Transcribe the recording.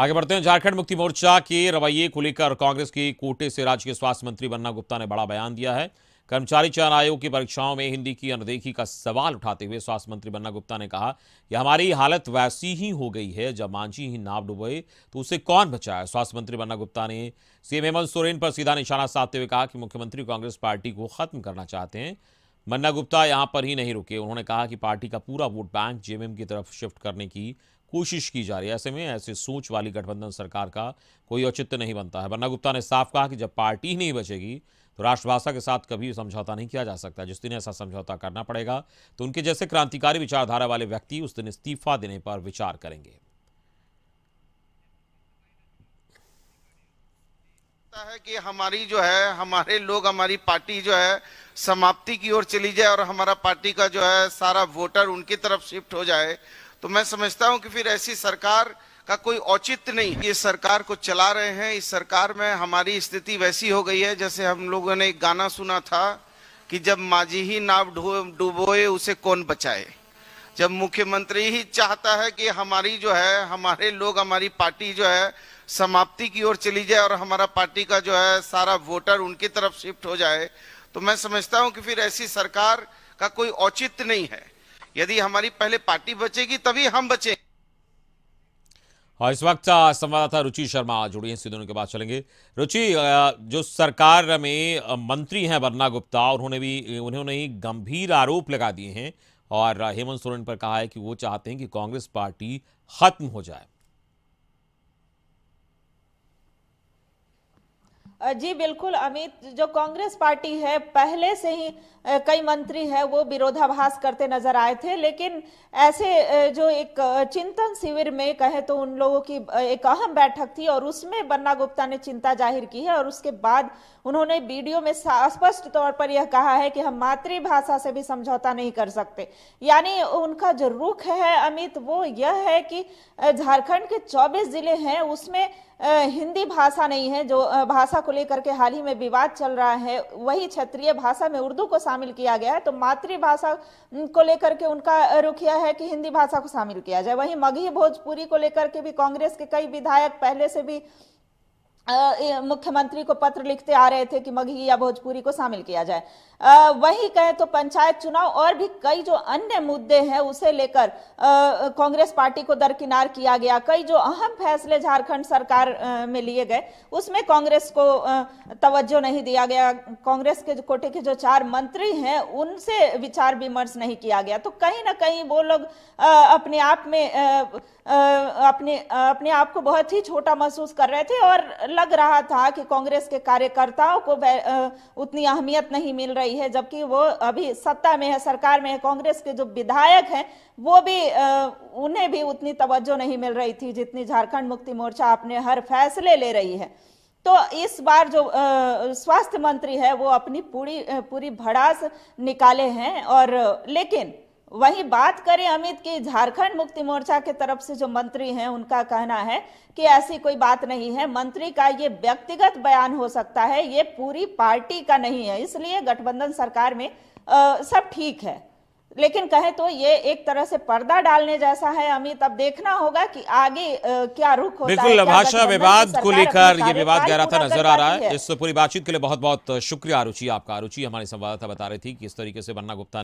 आगे बढ़ते हैं झारखंड मुक्ति मोर्चा के रवैये को लेकर कांग्रेस के कोटे से राज्य के स्वास्थ्य मंत्री बन्ना गुप्ता ने बड़ा बयान दिया है कर्मचारी चयन आयोग की परीक्षाओं में हिंदी की अनदेखी का सवाल उठाते हुए स्वास्थ्य मंत्री बन्ना गुप्ता ने कहा कि हमारी हालत वैसी ही हो गई है जब मांझी ही नाव डूबे तो उसे कौन बचाया स्वास्थ्य मंत्री बन्ना गुप्ता ने सीएम हेमंत सोरेन पर सीधा निशाना साधते हुए कहा कि मुख्यमंत्री कांग्रेस पार्टी को खत्म करना चाहते हैं बन्ना गुप्ता यहां पर ही नहीं रुके उन्होंने कहा कि पार्टी का पूरा वोट बैंक जेएमएम की तरफ शिफ्ट करने की कोशिश की जा रही है ऐसे में ऐसे सोच वाली गठबंधन सरकार का कोई औचित्य नहीं बनता है बन्ना गुप्ता ने साफ कहा कि जब पार्टी ही नहीं बचेगी तो राष्ट्रभाषा के साथ कभी समझौता नहीं किया जा सकता जिस दिन ऐसा समझौता करना पड़ेगा तो उनके जैसे क्रांतिकारी विचारधारा वाले व्यक्ति उस दिन इस्तीफा देने पर विचार करेंगे है कि हमारी जो है हमारे लोग हमारी पार्टी जो है समाप्ति की ओर चली जाए और हमारा पार्टी का जो है सारा वोटर उनकी तरफ शिफ्ट हो जाए तो मैं समझता हूं कि फिर ऐसी सरकार का कोई औचित्य नहीं ये सरकार को चला रहे हैं इस सरकार में हमारी स्थिति वैसी हो गई है जैसे हम लोगों ने एक गाना सुना था कि जब माजी ही नाव डूबोए उसे कौन बचाए जब मुख्यमंत्री ही चाहता है कि हमारी जो है हमारे लोग हमारी पार्टी जो है समाप्ति की ओर चली जाए और हमारा पार्टी का जो है सारा वोटर उनकी तरफ शिफ्ट हो जाए तो मैं समझता हूं कि फिर ऐसी सरकार का कोई औचित्य नहीं है यदि हमारी पहले पार्टी बचेगी तभी हम बचे और हाँ, इस वक्त संवाददाता रुचि शर्मा जुड़ी हैं सीधे के बाद चलेंगे रुचि जो सरकार में मंत्री हैं वर्ना गुप्ता उन्होंने भी उन्होंने ही गंभीर आरोप लगा दिए हैं और हेमंत सोरेन पर कहा है कि वो चाहते हैं कि कांग्रेस पार्टी खत्म हो जाए जी बिल्कुल अमित जो कांग्रेस पार्टी है पहले से ही कई मंत्री है वो विरोधाभास करते नजर आए थे लेकिन ऐसे जो एक चिंतन शिविर में कहे तो उन लोगों की एक अहम बैठक थी और उसमें बन्ना गुप्ता ने चिंता जाहिर की है और उसके बाद उन्होंने वीडियो में स्पष्ट तौर पर यह कहा है कि हम मातृभाषा से भी समझौता नहीं कर सकते यानी उनका जो रुख है अमित वो यह है कि झारखंड के चौबीस जिले हैं उसमें हिंदी भाषा नहीं है जो भाषा को लेकर के हाल ही में विवाद चल रहा है वही क्षेत्रीय भाषा में उर्दू को शामिल किया गया है तो मातृभाषा को लेकर के उनका रुखिया है कि हिंदी भाषा को शामिल किया जाए वही मगही भोजपुरी को लेकर के भी कांग्रेस के कई विधायक पहले से भी मुख्यमंत्री को पत्र लिखते आ रहे थे कि मगही या भोजपुरी को शामिल किया जाए वही कहें तो पंचायत चुनाव और भी कई जो अन्य मुद्दे हैं उसे लेकर कांग्रेस पार्टी को दरकिनार किया गया कई जो अहम फैसले झारखंड सरकार आ, में लिए गए उसमें कांग्रेस को तवज्जो नहीं दिया गया कांग्रेस के कोटे के जो चार मंत्री हैं उनसे विचार विमर्श नहीं किया गया तो कहीं ना कहीं वो लोग अपने आप में अपने अपने आप को बहुत ही छोटा महसूस कर रहे थे और लग रहा था कि कांग्रेस के कार्यकर्ताओं को उतनी अहमियत नहीं मिल रही है जबकि वो अभी सत्ता में है सरकार में है कांग्रेस के जो विधायक हैं वो भी उन्हें भी उतनी तवज्जो नहीं मिल रही थी जितनी झारखंड मुक्ति मोर्चा अपने हर फैसले ले रही है तो इस बार जो स्वास्थ्य मंत्री है वो अपनी पूरी पूरी भड़ास निकाले हैं और लेकिन वहीं बात करें अमित की झारखंड मुक्ति मोर्चा के तरफ से जो मंत्री हैं उनका कहना है कि ऐसी कोई बात नहीं है मंत्री का ये व्यक्तिगत बयान हो सकता है ये पूरी पार्टी का नहीं है इसलिए गठबंधन सरकार में आ, सब ठीक है लेकिन कहे तो ये एक तरह से पर्दा डालने जैसा है अमित अब देखना होगा कि आगे क्या रुख होता बिल्कुल भाषा विवाद को लेकर ये विवाद गहराता नजर आ रहा है इस पूरी बातचीत के लिए बहुत बहुत शुक्रिया आरुचि आपका आरुचि हमारे संवाददाता बता रही थी कि इस तरीके से बन्ना गुप्ता